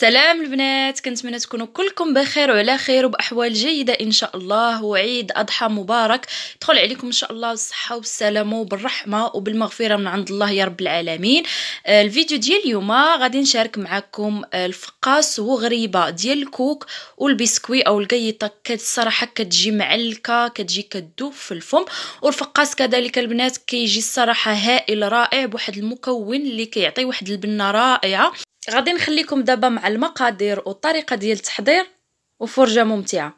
سلام البنات كنتمنى تكونوا كلكم بخير وعلى خير وباحوال جيده ان شاء الله وعيد اضحى مبارك يدخل عليكم ان شاء الله بالصحه والسلامه وبالرحمه وبالمغفره من عند الله يا رب العالمين آه، الفيديو ديال اليوم غادي نشارك معكم آه، الفقاس وغريبه ديال الكوك والبسكوي او القيطه الصراحه كتجي معلكه كتجي كدوب في الفم والفقاس كذلك البنات كيجي الصراحه هائل رائع بواحد المكون اللي كيعطي واحد البنه رائعه غادي نخليكم دابا مع المقادير والطريقه ديال التحضير وفرجه ممتعه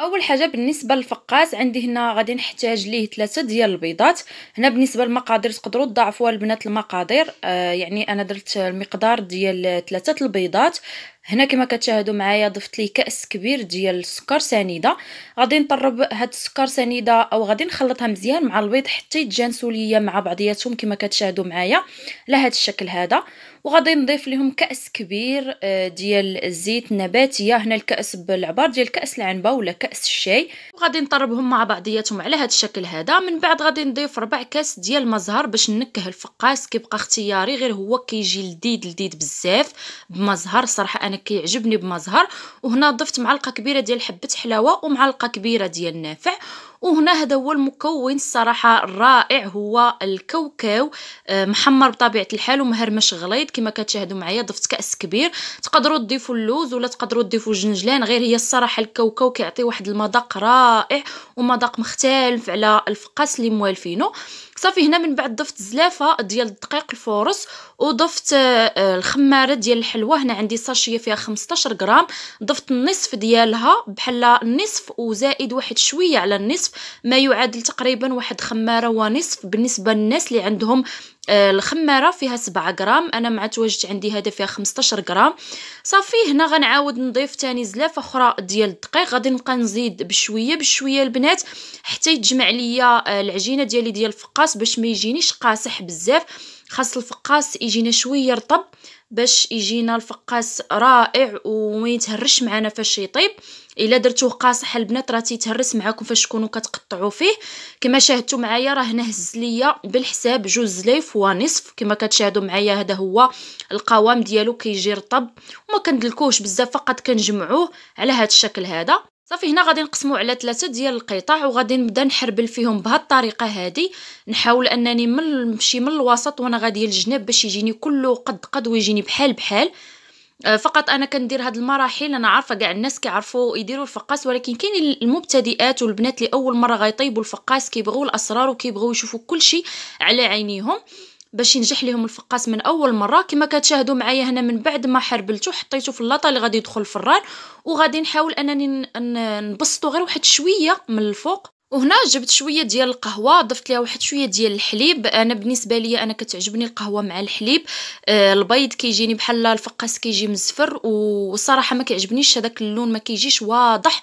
اول حاجه بالنسبه للفقاس عندي هنا غادي نحتاج ليه ثلاثة ديال البيضات هنا بالنسبه للمقادير تقدروا تضاعفوها البنات المقادير آه يعني انا درت المقدار ديال ثلاثة البيضات هنا كما كتشاهدوا معايا ضفت ليه كاس كبير ديال السكر سنيده غادي نطرب هاد السكر سنيده او غادي نخلطها مزيان مع البيض حتى يتجانسوا ليا مع بعضياتهم كما كتشاهدوا معايا على هاد الشكل هذا وغادي نضيف لهم كاس كبير آه، ديال الزيت النباتيه هنا الكاس بالعبار ديال كاس العنبه ولا كاس الشاي وغادي نطربهم مع بعضياتهم على هاد الشكل هذا من بعد غادي نضيف ربع كاس ديال مزهر باش نكه الفقاس كيبقى اختياري غير هو كيجي لذيذ لذيذ بزاف بمزهر صراحه انا كيعجبني بمظهر وهنا ضفت معلقه كبيره ديال حبه حلاوه ومعلقه كبيره ديال نافع وهنا هذا هو المكون الصراحه الرائع هو الكوكاو آه، محمر بطبيعه الحال ومهرمش غليظ كما كتشاهدوا معايا ضفت كاس كبير تقدروا تضيفوا اللوز ولا تقدروا تضيفوا الجنجلان غير هي الصراحه الكوكاو كيعطي واحد المذاق رائع ومذاق مختلف على الفقاس اللي موالفينو صافي هنا من بعد ضفت زلافه ديال الدقيق الفورص وضفت آه، الخماره ديال الحلوه هنا عندي صاشيه فيها 15 غرام ضفت النصف ديالها بحال النصف وزائد واحد شويه على النصف ما يعادل تقريبا واحد خمارة ونصف بالنسبة للناس اللي عندهم آه، الخمارة فيها سبعة غرام أنا مع تواجدت عندي هذا فيها خمسطاشر غرام صافي هنا غنعاود نضيف تاني زلافة أخرى ديال الدقيق غادي نبقى نزيد بشوية بشوية البنات حتى يتجمع ليا آه، العجينة ديالي ديال الفقاس باش ما يجينيش قاصح بزاف خاص الفقاس يجينا شوية رطب باش يجينا الفقاس رائع وما يتهرش معنا فاش يطيب الا درتوه قاصح البنات راه تيتهرس معاكم فاش تكونوا كتقطعوا فيه كما شاهدتوا معايا راه هنا هز ليا بالحساب جوج زليف ونصف كما كتشاهدوا معايا هذا هو القوام ديالو كيجي رطب وما كندلكوهش بزاف فقط كنجمعوه على هذا الشكل هذا صافي هنا غادي نقسمو على ثلاثه ديال القطع وغادي نبدا نحربل فيهم بهاد الطريقه هادي نحاول انني من نمشي من الوسط وانا غادي الجناب باش يجيني كله قد قد ويجيني بحال بحال آه، فقط انا كندير هاد المراحل انا عارفه كاع الناس كيعرفوا يديروا الفقاس ولكن كاين المبتدئات والبنات اللي اول مره غيطيبوا الفقاس كيبغوا الاسرار وكيبغوا يشوفوا كل شيء على عينيهم باش ينجح ليهم الفقاس من اول مره كما كتشاهدوا معايا هنا من بعد ما حربلته حطيته في اللاطه اللي غادي يدخل الفران وغادي نحاول انني نبسطو غير واحد شويه من الفوق وهنا جبت شويه ديال القهوه ضفت ليها واحد شويه ديال الحليب انا بالنسبه ليا انا كتعجبني القهوه مع الحليب آه البيض كيجيني بحال الفقاس كيجي مزفر والصراحه ما كيعجبنيش هذاك اللون ما كيجيش واضح آه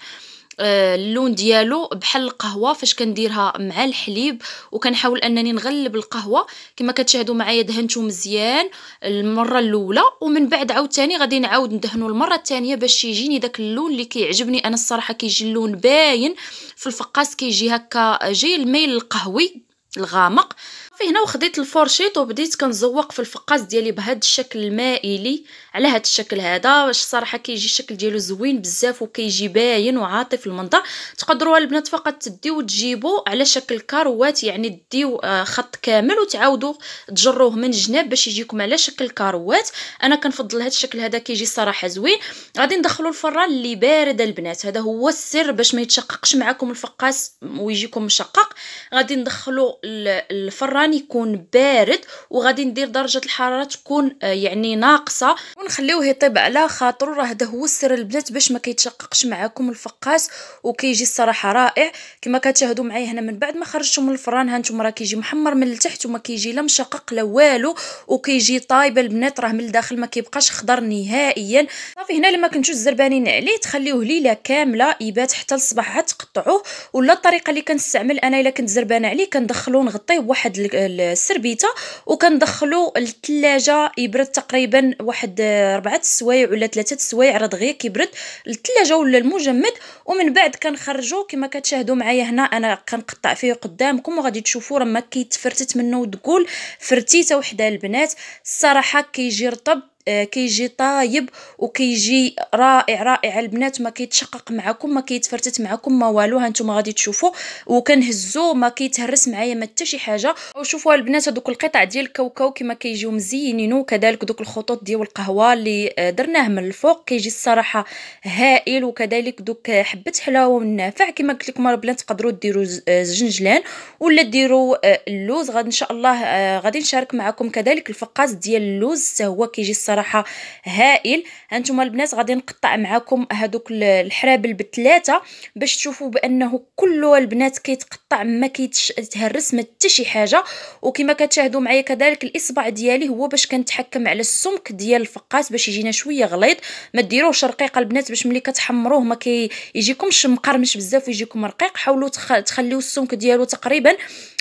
آه، اللون ديالو بحال القهوه فاش كنديرها مع الحليب وكنحاول انني نغلب القهوه كما كتشاهدوا معايا دهنته مزيان المره الاولى ومن بعد عاوتاني غادي نعاود ندهنو المره الثانيه باش يجيني داك اللون اللي كيعجبني انا الصراحه كيجي اللون باين في الفقاس كيجي هكا جاي الميل القهوي الغامق فهنا وخديت الفورشيط وبديت كنزوق في الفقاس ديالي بهذا الشكل المائلي على هذا الشكل هذا واش الصراحه كيجي الشكل ديالو زوين بزاف وكيجي باين وعاطي في المنظر تقدروا البنات فقط تديو تجيبو على شكل كاروات يعني ديو آه، خط كامل وتعاودوا تجروه من جناب باش يجيكم على شكل كاروات انا كنفضل هذا الشكل هذا كيجي صراحه زوين غادي ندخلوا الفران اللي بارد البنات هذا هو السر باش ما يتشققش معكم الفقاس ويجيكم مشقق غادي ندخلوا الفران البركان يكون بارد وغادي ندير درجه الحراره تكون آه، يعني ناقصه ونخليوه يطيب على خاطرو راه هذا هو السر البنات باش ما كيتشققش معاكم الفقاس وكيجي الصراحه رائع كما كتشاهدوا معايا هنا من بعد ما خرجته من الفران ها نتوما راه كيجي محمر من التحت وما كيجي لا مشقق لا والو وكيجي طايب البنات راه من الداخل ما كيبقاش خضر نهائيا صافي هنا لما كنتوش زربانين عليه تخليوه ليله كامله يبات حتى الصباح عاد تقطعوه ولا الطريقه اللي كنستعمل انا الا كنت زربانه عليه كندخلو نغطيه بواحد السربيته وكندخلو الثلاجه يبرد تقريبا واحد ربعة السوايع ولا ثلاثة السوايع راه دغيا كيبرد الثلاجه ولا المجمد ومن بعد كنخرجو كما كتشاهدوا معايا هنا انا كنقطع فيه قدامكم وغادي تشوفوا راه ما كيتفرتت منه وتقول فرتيته وحده البنات الصراحه كيجي رطب آه، كيجي طايب وكيجي رائع رائع البنات ما كيتشقق معكم ما كيتفرتت معكم ما والو هانتوما غادي تشوفوا وكنهزو ما كيتهرس معايا ما حتى شي حاجه وشوفوا البنات هذوك القطع ديال الكاوكاو كما كيجيو مزينين وكذلك دوك الخطوط ديال القهوه اللي آه، درناه من الفوق كيجي الصراحه هائل وكذلك دوك حبه حلاوه والنافع كما قلت لكم البنات تقدروا ديروا آه، زنجلان ولا ديروا اللوز غادي ان شاء الله غادي نشارك معكم كذلك الفقاس ديال اللوز حتى هو كيجي الصراحه صراحه هائل هانتوما البنات غادي نقطع معاكم هذوك الحرابل بالثلاثه باش تشوفوا بانه كله البنات كيتقطع ما كيتهرس ما حتى شي حاجه وكما كتشاهدوا معايا كذلك الاصبع ديالي هو باش كنتحكم على السمك ديال الفقاس باش يجينا شويه غليظ ما ديروهش رقيق البنات باش ملي كتحمروه ما كيجيكمش مقرمش بزاف ويجيكم رقيق حاولوا تخليو السمك ديالو تقريبا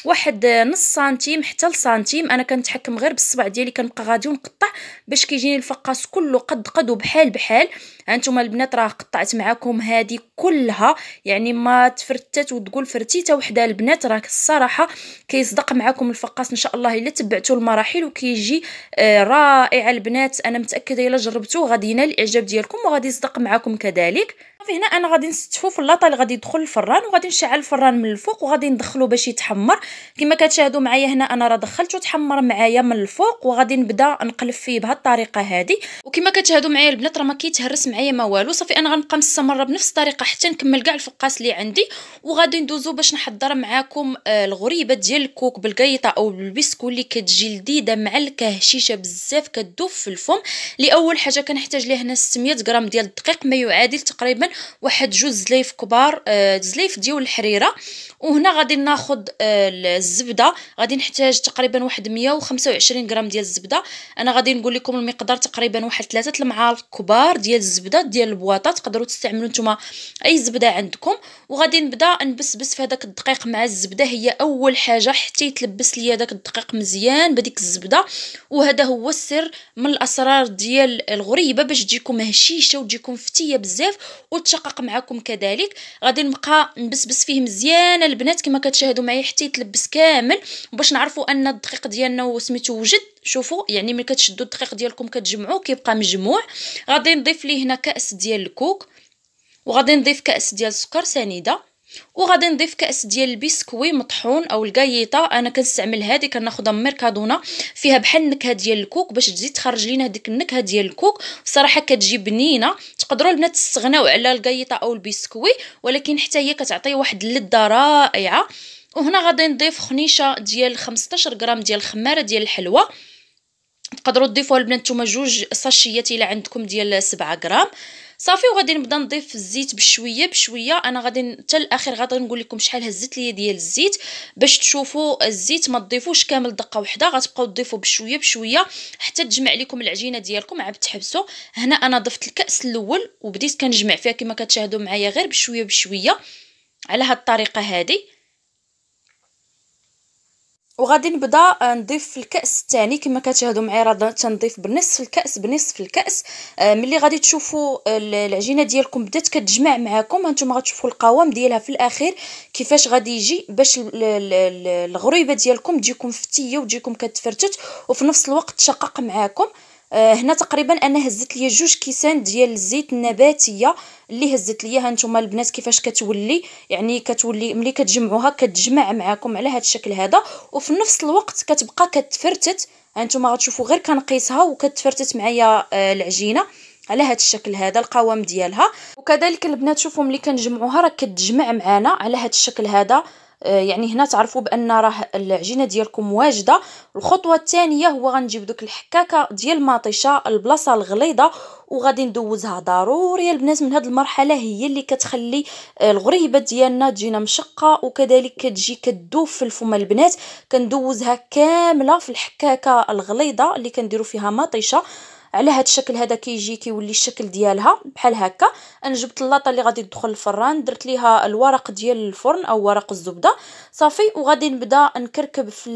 واحد نص سنتيم حتى لسنتيم انا كنتحكم غير بالصبع ديالي كنبقى غادي ونقطع باش كيجي يجيني الفقاس كله قد قدو بحال بحال هانتوما البنات راه قطعت معاكم هذه كلها يعني ما تفرتت وتقول فرتيته وحده البنات راه الصراحه كيصدق معاكم الفقاس ان شاء الله الا تبعتوا المراحل وكيجي آه رائع البنات انا متاكده الا جربتوه غادي ينال الاعجاب ديالكم وغادي يصدق معاكم كذلك صافي هنا انا غادي نستفو في اللاطه اللي غادي يدخل الفران وغادي نشعل الفران من الفوق وغادي ندخلو باش يتحمر كما كتشاهدوا معايا هنا انا راه دخلت تحمر معايا من الفوق وغادي نبدا نقلب فيه بهذه الطريقه هذه وكما كتشاهدوا معايا البنات راه ما كيتهرس معايا ما والو صافي انا غنبقى مستمره بنفس الطريقه حتى نكمل كاع الفقاس اللي عندي وغادي ندوزو باش نحضر معاكم آه، الغريبه ديال الكوك بالقيطه او بالبسكو اللي كتجي لذيذه مع الكهشيشه بزاف كتدوب في الفم لاول حاجه كنحتاج ليه هنا 600 غرام ديال الدقيق ما يعادل تقريبا واحد جوج زليف كبار آه، زليف ديال الحريره وهنا غادي ناخذ آه، الزبده غادي نحتاج تقريبا واحد 125 غرام ديال الزبده انا غادي نقول لكم المقدار تقريبا واحد ثلاثه المعالق كبار ديال الزبده ديال البواطه تقدروا تستعملوا نتوما اي زبده عندكم وغادي نبدا نبسبس في هذاك الدقيق مع الزبده هي اول حاجه حتى يتلبس ليا داك الدقيق مزيان بديك الزبده وهذا هو السر من الاسرار ديال الغريبه باش تجيكم هشيشه وتجيكم فتيه بزاف متشقق معكم كذلك غادي نبقى نبسبس فيه مزيان البنات كما كتشاهدوا معايا حتى يتلبس كامل باش نعرفوا ان الدقيق ديالنا سميتو وجد شوفوا يعني ملي كتشدوا الدقيق ديالكم كتجمعوه كيبقى مجموع غادي نضيف ليه هنا كاس ديال الكوك وغادي نضيف كاس ديال السكر سنيده وغادي نضيف كاس ديال البسكوي مطحون او الكايطه انا كنستعمل هذه كناخذها من ميركادونا فيها بحال النكهه ديال الكوك باش تزيد تخرج لينا هذيك النكهه ديال الكوك صراحه كتجي بنينه تقدروا البنات تستغناو على الكايطه او البسكوي ولكن حتى هي كتعطي واحد اللذه رائعه وهنا غادي نضيف خنيشه ديال 15 غرام ديال الخماره ديال الحلوه تقدروا تضيفوا البنات نتوما جوج ساشيات الا عندكم ديال 7 غرام صافي وغادي نبدا نضيف الزيت بشويه بشويه انا غادي حتى الاخر غادي نقول لكم شحال هزت ليا ديال الزيت باش تشوفوا الزيت ما تضيفوش كامل دقه واحده غتبقاو تضيفوا بشويه بشويه حتى تجمع لكم العجينه ديالكم عاد تحبسوا هنا انا ضفت الكاس الاول وبديت كنجمع فيها كما كتشاهدوا معايا غير بشويه بشويه على هاد الطريقه هذه وغادي نبدا آه، نضيف الكاس الثاني كما كتشاهدوا معايا راه تنضيف بنصف الكاس بنصف الكاس آه، ملي غادي تشوفوا آه، العجينه ديالكم بدات كتجمع معاكم هانتوما غتشوفوا القوام ديالها في الاخير كيفاش غادي يجي باش الغريبه ديالكم تجيكم فتيه وتجيكم كتفرتت وفي نفس الوقت تشقق معاكم آه، هنا تقريبا انا هزت ليا جوج كيسان ديال الزيت النباتيه اللي هزت ليا هانتوما البنات كيفاش كتولي يعني كتولي ملي كتجمعوها كتجمع معاكم على هذا الشكل هذا وفي نفس الوقت كتبقى كتفرتت هانتوما غتشوفوا غير كنقيسها وكتفرتت معايا آه، العجينه على هذا الشكل هذا القوام ديالها وكذلك البنات شوفوا ملي كنجمعوها راه كتجمع معانا على هذا الشكل هذا آه، يعني هنا تعرفوا بان راه العجينه ديالكم واجده الخطوه الثانيه هو غنجيب دوك الحكاكه ديال الماطيشه البلاصه الغليظه وغادي ندوزها ضروري البنات من هذه المرحله هي اللي كتخلي آه، الغريبه ديالنا تجينا مشقه وكذلك كتجي كدوف في الفم البنات كندوزها كامله في الحكاكه الغليظه اللي كنديروا فيها مطيشه على هاد الشكل هذا كيجي كيولي الشكل ديالها بحال هكا انا جبت اللاطه اللي غادي تدخل الفران درت ليها الورق ديال الفرن او ورق الزبده صافي وغادي نبدا نكركب في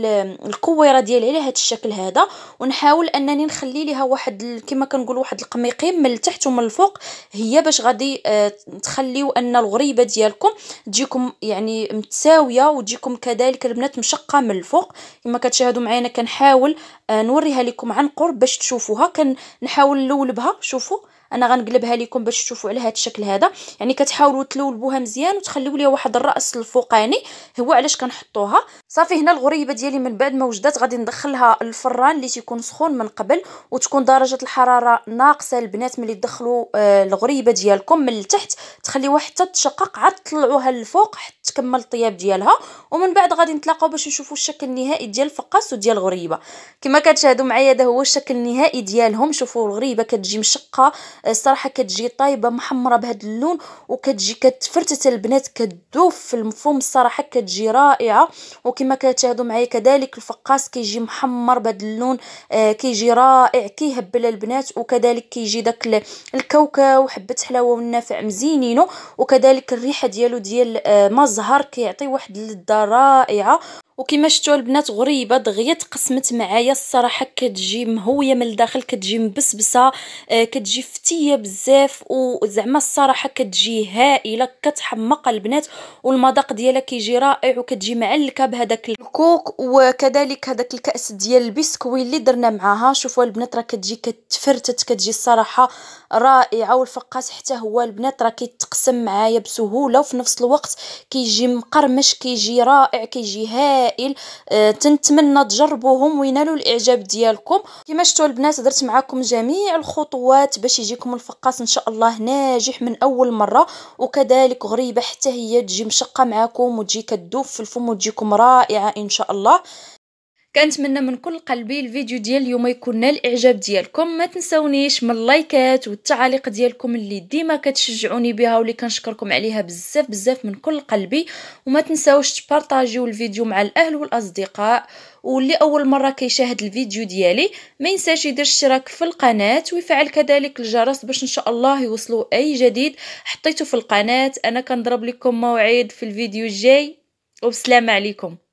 الكويره ديالي على هاد الشكل هذا ونحاول انني نخلي ليها واحد كما كنقول واحد القميقيم من التحت ومن الفوق هي باش غادي آه، تخليو ان الغريبه ديالكم تجيكم يعني متساويه وتجيكم كذلك البنات مشقه من الفوق كما كتشاهدوا معايا انا كنحاول آه، نوريها لكم عن قرب باش تشوفوها كان نحاول نلولبها شوفوا انا غنقلبها لكم باش تشوفوا على هذا الشكل هذا يعني كتحاولوا تلولبوها مزيان وتخليو ليها واحد الراس الفوقاني هو علاش كنحطوها صافي هنا الغريبه ديالي من بعد ما وجدات غادي ندخلها الفران اللي تيكون سخون من قبل وتكون درجه الحراره ناقصه البنات ملي تدخلوا آه، الغريبه ديالكم من التحت تخليوها حتى تشقق عاد طلعوها للفوق حتى تكمل الطياب ديالها ومن بعد غادي نتلاقاو باش نشوفوا الشكل النهائي ديال الفقاس وديال الغريبه كما كتشاهدوا معايا هذا هو الشكل النهائي ديالهم شوفوا الغريبه كتجي مشقه الصراحه كتجي طايبه محمره بهذا اللون وكتجي كتفرتت البنات كتذوب في المفوم الصراحه كتجي رائعه وكما كتشاهدوا معايا كذلك الفقاس كيجي محمر بهذا اللون آه كيجي رائع كيهبل البنات وكذلك كيجي داك الكاوكاو حبه حلاوه والنافع مزينينو وكذلك الريحه ديالو ديال آه مزهر كيعطي واحد اللذه رائعه وكما شفتوا البنات غريبه دغيا تقسمت معايا الصراحه كتجي مهويه من الداخل كتجي مبسبسه آه، كتجي فتيه بزاف وزعما الصراحه كتجي هائله كتحمق البنات والمذاق ديالها كيجي رائع وكتجي معلكه بهذاك الكوك وكذلك هذاك الكاس ديال البسكوي اللي درنا معاها شوفوا البنات راه كتجي كتفرتت كتجي الصراحه رائعه والفقاس حتى هو البنات راه كيتقسم معايا بسهوله وفي نفس الوقت كيجي مقرمش كيجي رائع كيجي هائل هائل آه، تنتمنى تجربوهم وينالوا الاعجاب ديالكم كما شفتوا البنات درت معكم جميع الخطوات باش يجيكم الفقاس ان شاء الله ناجح من اول مره وكذلك غريبه حتى هي تجي مشقه معكم وتجي كدوف في الفم وتجيكم رائعه ان شاء الله كنتمنى من كل قلبي الفيديو ديال اليوم يكون نال الاعجاب ديالكم ما تنسونيش من اللايكات والتعاليق ديالكم اللي ديما كتشجعوني بها واللي كنشكركم عليها بزاف بزاف من كل قلبي وما تنساوش تبارطاجيو الفيديو مع الاهل والاصدقاء واللي اول مره كيشاهد الفيديو ديالي ما ينساش يدير اشتراك في القناه ويفعل كذلك الجرس باش ان شاء الله يوصلوا اي جديد حطيته في القناه انا كنضرب لكم موعد في الفيديو الجاي وبسلامه عليكم